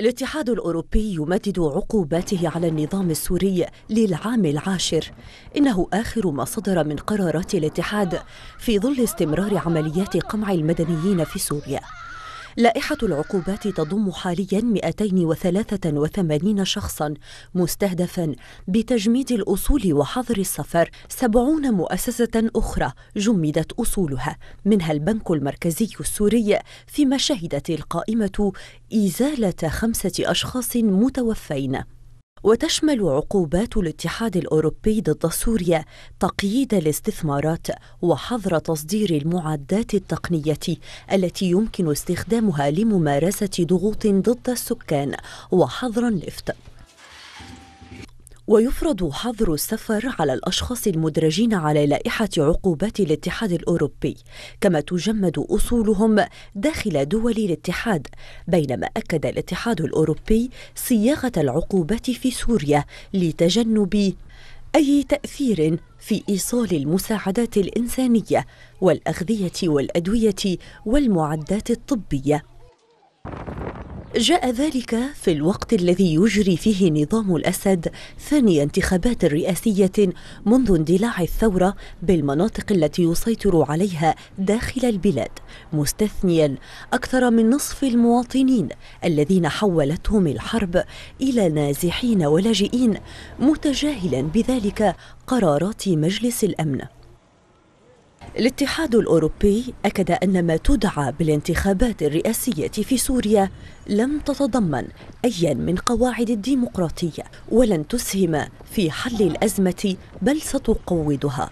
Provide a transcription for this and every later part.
الاتحاد الأوروبي يمدد عقوباته على النظام السوري للعام العاشر إنه آخر ما صدر من قرارات الاتحاد في ظل استمرار عمليات قمع المدنيين في سوريا لائحة العقوبات تضم حاليا 283 شخصا مستهدفا بتجميد الأصول وحظر السفر 70 مؤسسة أخرى جمدت أصولها منها البنك المركزي السوري فيما شهدت القائمة إزالة خمسة أشخاص متوفين وتشمل عقوبات الاتحاد الأوروبي ضد سوريا تقييد الاستثمارات وحظر تصدير المعدات التقنية التي يمكن استخدامها لممارسة ضغوط ضد السكان وحظر النفط ويفرض حظر السفر على الأشخاص المدرجين على لائحة عقوبات الاتحاد الأوروبي كما تجمد أصولهم داخل دول الاتحاد بينما أكد الاتحاد الأوروبي صياغة العقوبات في سوريا لتجنب أي تأثير في إيصال المساعدات الإنسانية والأغذية والأدوية والمعدات الطبية جاء ذلك في الوقت الذي يجري فيه نظام الأسد ثاني انتخابات رئاسية منذ اندلاع الثورة بالمناطق التي يسيطر عليها داخل البلاد مستثنيا أكثر من نصف المواطنين الذين حولتهم الحرب إلى نازحين ولاجئين متجاهلا بذلك قرارات مجلس الأمن الاتحاد الأوروبي أكد أن ما تدعى بالانتخابات الرئاسية في سوريا لم تتضمن أيا من قواعد الديمقراطية ولن تسهم في حل الأزمة بل ستقوضها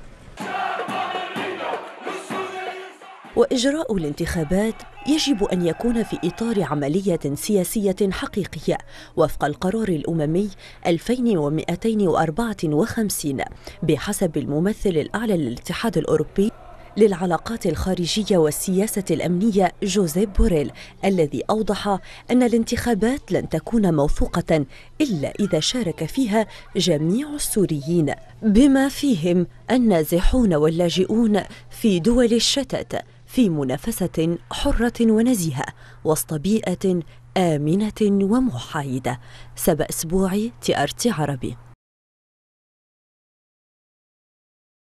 وإجراء الانتخابات يجب أن يكون في إطار عملية سياسية حقيقية وفق القرار الأممي 2254 بحسب الممثل الأعلى للاتحاد الأوروبي للعلاقات الخارجية والسياسة الأمنية جوزيف بوريل الذي أوضح أن الانتخابات لن تكون موثوقة إلا إذا شارك فيها جميع السوريين بما فيهم النازحون واللاجئون في دول الشتات في منافسة حرة ونزيهة وسط بيئة آمنة ومحايدة سبأ أسبوعي تي آر تي عربي